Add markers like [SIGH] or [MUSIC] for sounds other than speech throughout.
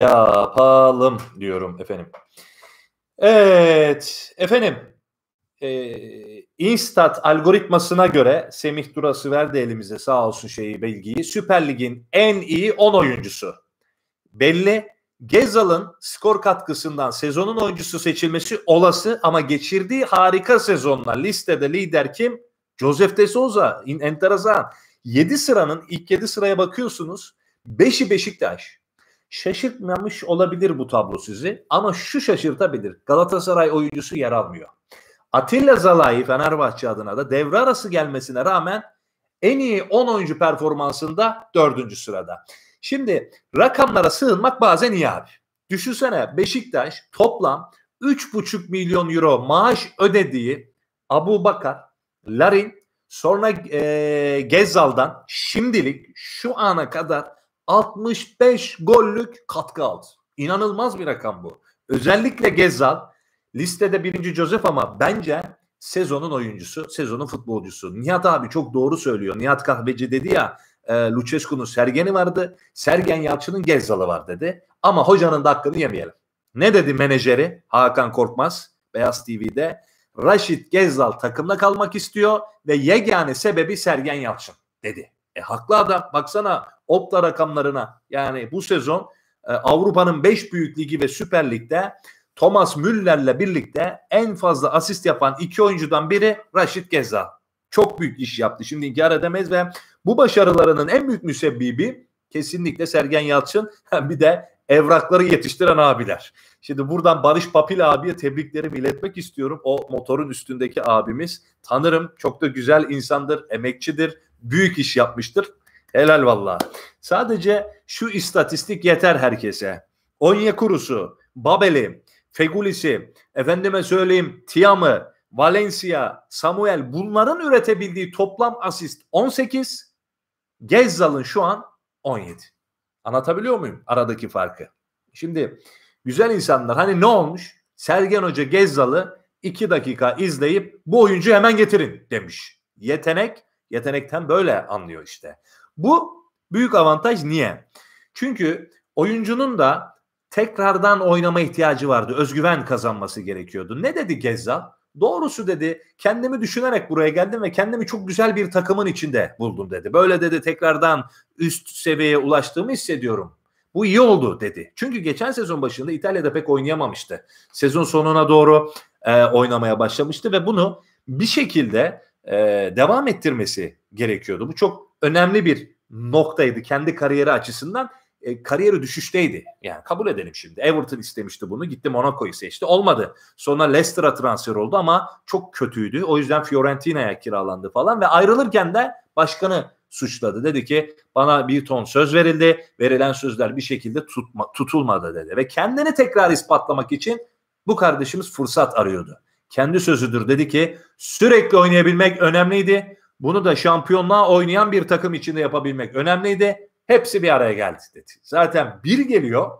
yapalım diyorum efendim. Evet efendim e, Instat algoritmasına göre Semih Durası verdi elimize sağ olsun şeyi bilgiyi. Süper Lig'in en iyi 10 oyuncusu. Belli Gezal'ın skor katkısından sezonun oyuncusu seçilmesi olası ama geçirdiği harika sezonla listede lider kim? Joseph De Souza. Enteresan. 7 sıranın ilk 7 sıraya bakıyorsunuz. 5'i Beşiktaş. Şaşırtmamış olabilir bu tablo sizi ama şu şaşırtabilir. Galatasaray oyuncusu yer almıyor. Atilla Zalai Fenerbahçe adına da devre arası gelmesine rağmen en iyi 10 oyuncu performansında 4. sırada. Şimdi rakamlara sığınmak bazen iyi abi. Düşünsene Beşiktaş toplam 3,5 milyon euro maaş ödediği Abu Bakar, Larin, sonra e, Gezzal'dan şimdilik şu ana kadar 65 gollük katkı aldı. İnanılmaz bir rakam bu. Özellikle Gezal listede birinci Joseph ama bence sezonun oyuncusu, sezonun futbolcusu. Nihat abi çok doğru söylüyor. Nihat Kahveci dedi ya e, Lucescu'nun Sergen'i vardı. Sergen Yalçın'ın Gezalı var dedi. Ama hocanın da hakkını yemeyelim. Ne dedi menajeri Hakan Korkmaz Beyaz TV'de? Raşit Gezal takımda kalmak istiyor ve yegane sebebi Sergen Yalçın dedi. E haklı adam baksana Opta rakamlarına yani bu sezon e, Avrupa'nın 5 büyük ligi ve Süper Lig'de Thomas Müller'le birlikte en fazla asist yapan iki oyuncudan biri Raşit Geza. Çok büyük iş yaptı. Şimdi inkar edemez ve bu başarılarının en büyük müsebbibi kesinlikle Sergen Yalçın [LAUGHS] bir de evrakları yetiştiren abiler. Şimdi buradan Barış Papil abiye tebriklerimi iletmek istiyorum. O motorun üstündeki abimiz. Tanırım. Çok da güzel insandır, emekçidir, büyük iş yapmıştır. Helal valla. Sadece şu istatistik yeter herkese. Onye Onyekurusu, Babeli, Fegulisi, efendime söyleyeyim Tiam'ı, Valencia, Samuel bunların üretebildiği toplam asist 18. Gezzal'ın şu an 17. Anlatabiliyor muyum aradaki farkı? Şimdi güzel insanlar hani ne olmuş? Sergen Hoca Gezzal'ı 2 dakika izleyip bu oyuncu hemen getirin demiş. Yetenek Yetenekten böyle anlıyor işte. Bu büyük avantaj niye? Çünkü oyuncunun da tekrardan oynama ihtiyacı vardı. Özgüven kazanması gerekiyordu. Ne dedi Gezzal? Doğrusu dedi kendimi düşünerek buraya geldim ve kendimi çok güzel bir takımın içinde buldum dedi. Böyle dedi tekrardan üst seviyeye ulaştığımı hissediyorum. Bu iyi oldu dedi. Çünkü geçen sezon başında İtalya'da pek oynayamamıştı. Sezon sonuna doğru e, oynamaya başlamıştı ve bunu bir şekilde e, devam ettirmesi gerekiyordu. Bu çok önemli bir noktaydı kendi kariyeri açısından. E, kariyeri düşüşteydi. Yani kabul edelim şimdi. Everton istemişti bunu. Gitti Monaco'yu seçti. Olmadı. Sonra Leicester'a transfer oldu ama çok kötüydü. O yüzden Fiorentina'ya kiralandı falan ve ayrılırken de başkanı suçladı. Dedi ki bana bir ton söz verildi. Verilen sözler bir şekilde tutma, tutulmadı dedi. Ve kendini tekrar ispatlamak için bu kardeşimiz fırsat arıyordu kendi sözüdür. Dedi ki sürekli oynayabilmek önemliydi. Bunu da şampiyonluğa oynayan bir takım içinde yapabilmek önemliydi. Hepsi bir araya geldi dedi. Zaten bir geliyor,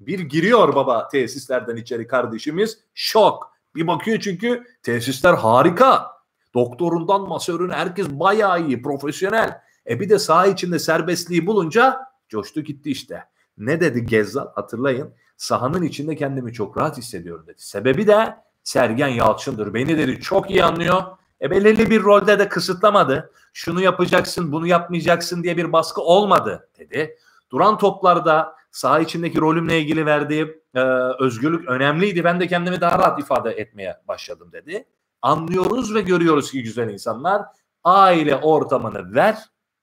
bir giriyor baba tesislerden içeri kardeşimiz. Şok. Bir bakıyor çünkü tesisler harika. Doktorundan masörün herkes bayağı iyi, profesyonel. E bir de saha içinde serbestliği bulunca coştu gitti işte. Ne dedi Gezzal hatırlayın. Sahanın içinde kendimi çok rahat hissediyorum dedi. Sebebi de Sergen Yalçın'dır. Beni dedi çok iyi anlıyor. E belirli bir rolde de kısıtlamadı. Şunu yapacaksın, bunu yapmayacaksın diye bir baskı olmadı dedi. Duran toplarda saha içindeki rolümle ilgili verdiği e, özgürlük önemliydi. Ben de kendimi daha rahat ifade etmeye başladım dedi. Anlıyoruz ve görüyoruz ki güzel insanlar aile ortamını ver,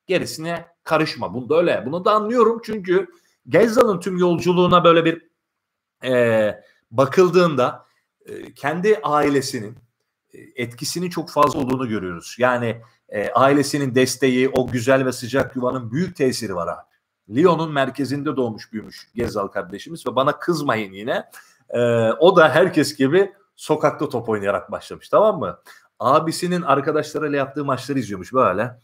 gerisine karışma. Bunu da öyle. Bunu da anlıyorum çünkü Gezza'nın tüm yolculuğuna böyle bir e, bakıldığında e, kendi ailesinin e, etkisinin çok fazla olduğunu görüyoruz. Yani e, ailesinin desteği, o güzel ve sıcak yuvanın büyük tesiri var abi. Lyon'un merkezinde doğmuş büyümüş Gezal kardeşimiz ve bana kızmayın yine. E, o da herkes gibi sokakta top oynayarak başlamış tamam mı? Abisinin arkadaşlarıyla yaptığı maçları izliyormuş böyle.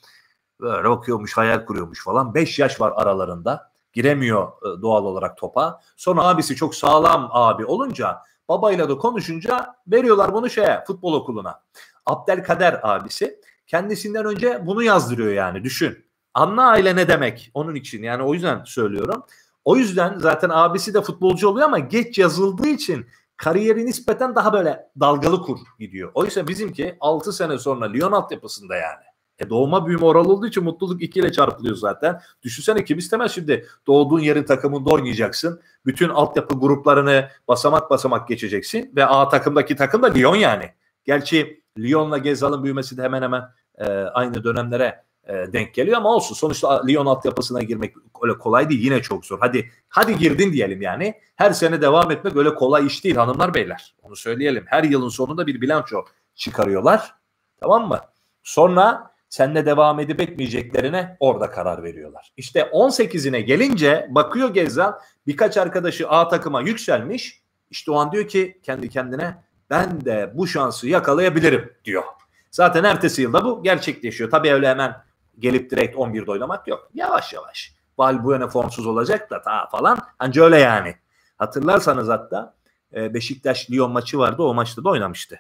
Böyle okuyormuş, hayal kuruyormuş falan. 5 yaş var aralarında. Giremiyor e, doğal olarak topa. Sonra abisi çok sağlam abi olunca Babayla da konuşunca veriyorlar bunu şeye futbol okuluna. Abdelkader abisi kendisinden önce bunu yazdırıyor yani düşün. Anla aile ne demek onun için yani o yüzden söylüyorum. O yüzden zaten abisi de futbolcu oluyor ama geç yazıldığı için kariyeri nispeten daha böyle dalgalı kur gidiyor. Oysa bizimki 6 sene sonra Lyon altyapısında yani. E doğma büyüme oralı olduğu için mutluluk 2 ile çarpılıyor zaten. Düşünsene kim istemez şimdi doğduğun yerin takımında oynayacaksın. Bütün altyapı gruplarını basamak basamak geçeceksin ve A takımdaki takım da Lyon yani. Gerçi Lyon'la Gezal'ın büyümesi de hemen hemen e, aynı dönemlere e, denk geliyor ama olsun. Sonuçta Lyon altyapısına girmek öyle kolay değil. Yine çok zor. Hadi hadi girdin diyelim yani. Her sene devam etmek öyle kolay iş değil hanımlar beyler. Onu söyleyelim. Her yılın sonunda bir bilanço çıkarıyorlar. Tamam mı? Sonra senle devam edip etmeyeceklerine orada karar veriyorlar. İşte 18'ine gelince bakıyor Gezzal birkaç arkadaşı A takıma yükselmiş. İşte o an diyor ki kendi kendine ben de bu şansı yakalayabilirim diyor. Zaten ertesi yılda bu gerçekleşiyor. Tabii öyle hemen gelip direkt 11'de oynamak yok. Yavaş yavaş. Valbuena formsuz olacak da ta falan. Anca öyle yani. Hatırlarsanız hatta e, Beşiktaş Lyon maçı vardı. O maçta da oynamıştı.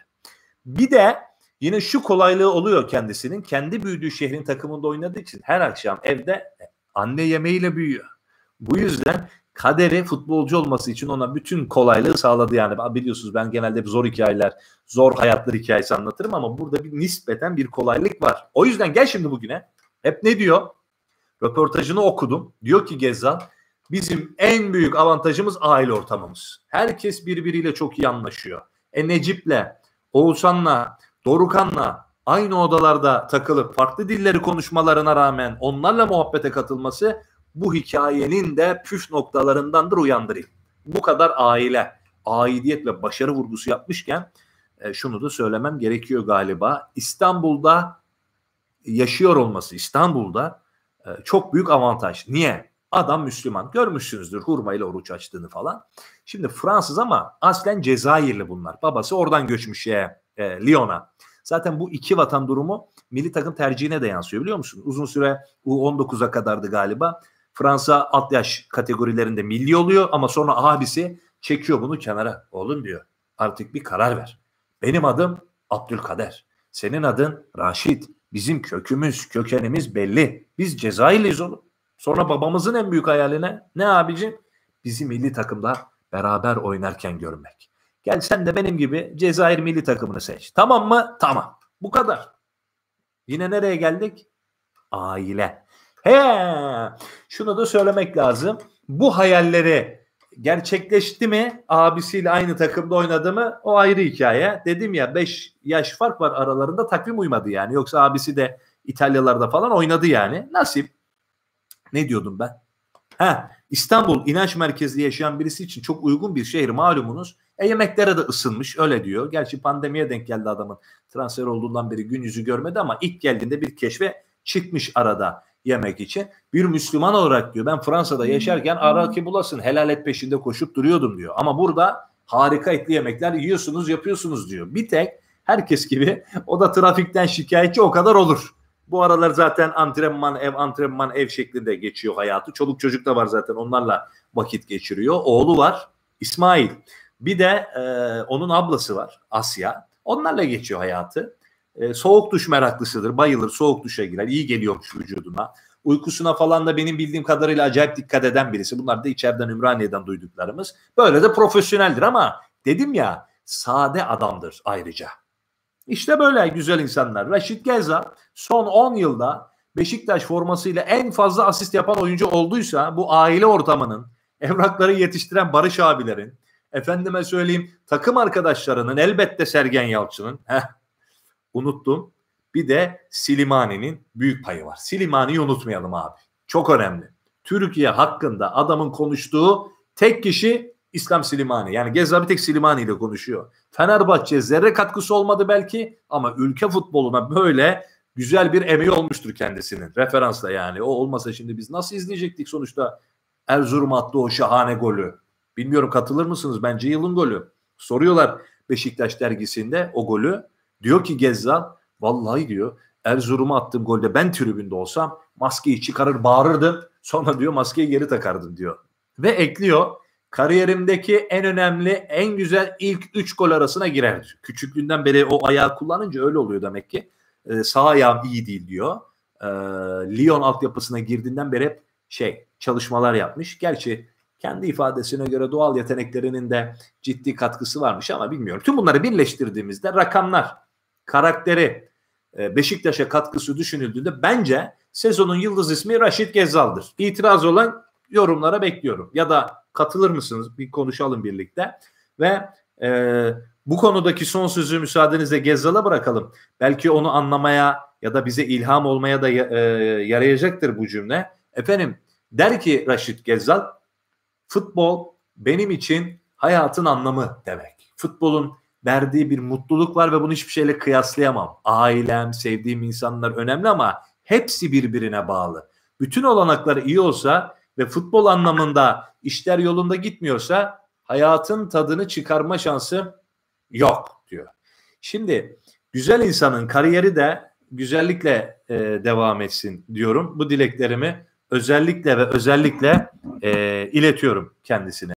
Bir de Yine şu kolaylığı oluyor kendisinin. Kendi büyüdüğü şehrin takımında oynadığı için her akşam evde anne yemeğiyle büyüyor. Bu yüzden kaderi futbolcu olması için ona bütün kolaylığı sağladı yani. Biliyorsunuz ben genelde zor hikayeler, zor hayatlar hikayesi anlatırım ama burada bir nispeten bir kolaylık var. O yüzden gel şimdi bugüne. Hep ne diyor? Röportajını okudum. Diyor ki Gezal bizim en büyük avantajımız aile ortamımız. Herkes birbiriyle çok iyi anlaşıyor. E Necip'le, Oğuzhan'la, Dorukan'la aynı odalarda takılıp farklı dilleri konuşmalarına rağmen onlarla muhabbete katılması bu hikayenin de püf noktalarındandır uyandırayım. Bu kadar aile, aidiyet ve başarı vurgusu yapmışken e, şunu da söylemem gerekiyor galiba. İstanbul'da yaşıyor olması, İstanbul'da e, çok büyük avantaj. Niye? Adam Müslüman. Görmüşsünüzdür hurma ile oruç açtığını falan. Şimdi Fransız ama aslen Cezayirli bunlar. Babası oradan göçmüş şeye e, Lyon'a. Zaten bu iki vatan durumu milli takım tercihine de yansıyor biliyor musun? Uzun süre U19'a kadardı galiba. Fransa alt yaş kategorilerinde milli oluyor ama sonra abisi çekiyor bunu kenara. Oğlum diyor artık bir karar ver. Benim adım Abdülkader. Senin adın Raşit. Bizim kökümüz, kökenimiz belli. Biz Cezayirliyiz oğlum. Sonra babamızın en büyük hayaline ne abicim? Bizi milli takımda beraber oynarken görmek. Gel sen de benim gibi Cezayir milli takımını seç. Tamam mı? Tamam. Bu kadar. Yine nereye geldik? Aile. He. Şunu da söylemek lazım. Bu hayalleri gerçekleşti mi? Abisiyle aynı takımda oynadı mı? O ayrı hikaye. Dedim ya 5 yaş fark var aralarında takvim uymadı yani. Yoksa abisi de İtalyalarda falan oynadı yani. Nasip. Ne diyordum ben? Ha, İstanbul inanç merkezli yaşayan birisi için çok uygun bir şehir malumunuz. E yemeklere de ısınmış öyle diyor. Gerçi pandemiye denk geldi adamın transfer olduğundan beri gün yüzü görmedi ama ilk geldiğinde bir keşfe çıkmış arada yemek için. Bir Müslüman olarak diyor ben Fransa'da hmm. yaşarken araki bulasın helal et peşinde koşup duruyordum diyor. Ama burada harika etli yemekler yiyorsunuz yapıyorsunuz diyor. Bir tek herkes gibi o da trafikten şikayetçi o kadar olur. Bu aralar zaten antrenman ev antrenman ev şeklinde geçiyor hayatı. Çoluk çocuk da var zaten onlarla vakit geçiriyor. Oğlu var İsmail. Bir de e, onun ablası var Asya. Onlarla geçiyor hayatı. E, soğuk duş meraklısıdır. Bayılır soğuk duşa girer. İyi geliyormuş vücuduna. Uykusuna falan da benim bildiğim kadarıyla acayip dikkat eden birisi. Bunlar da içeriden Ümraniye'den duyduklarımız. Böyle de profesyoneldir ama dedim ya sade adamdır ayrıca. İşte böyle güzel insanlar. Raşit Geza son 10 yılda Beşiktaş formasıyla en fazla asist yapan oyuncu olduysa bu aile ortamının, evrakları yetiştiren Barış abilerin, Efendime söyleyeyim takım arkadaşlarının elbette Sergen Yalçın'ın unuttum. Bir de Silimani'nin büyük payı var. Silimani'yi unutmayalım abi. Çok önemli. Türkiye hakkında adamın konuştuğu tek kişi İslam Silimani. Yani Gezra bir tek Silimani ile konuşuyor. Fenerbahçe zerre katkısı olmadı belki ama ülke futboluna böyle güzel bir emeği olmuştur kendisinin. Referansla yani. O olmasa şimdi biz nasıl izleyecektik sonuçta Erzurum attı o şahane golü. Bilmiyorum katılır mısınız? Bence yılın golü. Soruyorlar Beşiktaş dergisinde o golü. Diyor ki Gezzal vallahi diyor Erzurum'a attığım golde ben tribünde olsam maskeyi çıkarır bağırırdım. Sonra diyor maskeyi geri takardım diyor. Ve ekliyor kariyerimdeki en önemli en güzel ilk 3 gol arasına girer. Küçüklüğünden beri o ayağı kullanınca öyle oluyor demek ki. Ee, sağ ayağım iyi değil diyor. Ee, Lyon altyapısına girdiğinden beri hep şey çalışmalar yapmış. Gerçi kendi ifadesine göre doğal yeteneklerinin de ciddi katkısı varmış ama bilmiyorum. Tüm bunları birleştirdiğimizde rakamlar, karakteri, e, Beşiktaş'a katkısı düşünüldüğünde bence sezonun yıldız ismi Raşit Gezzal'dır. İtiraz olan yorumlara bekliyorum. Ya da katılır mısınız? Bir konuşalım birlikte. Ve e, bu konudaki son sözü müsaadenizle Gezzal'a bırakalım. Belki onu anlamaya ya da bize ilham olmaya da e, yarayacaktır bu cümle. Efendim der ki Raşit Gezzal Futbol benim için hayatın anlamı demek. Futbolun verdiği bir mutluluk var ve bunu hiçbir şeyle kıyaslayamam. Ailem, sevdiğim insanlar önemli ama hepsi birbirine bağlı. Bütün olanaklar iyi olsa ve futbol anlamında işler yolunda gitmiyorsa hayatın tadını çıkarma şansı yok diyor. Şimdi güzel insanın kariyeri de güzellikle e, devam etsin diyorum. Bu dileklerimi özellikle ve özellikle e, iletiyorum kendisine.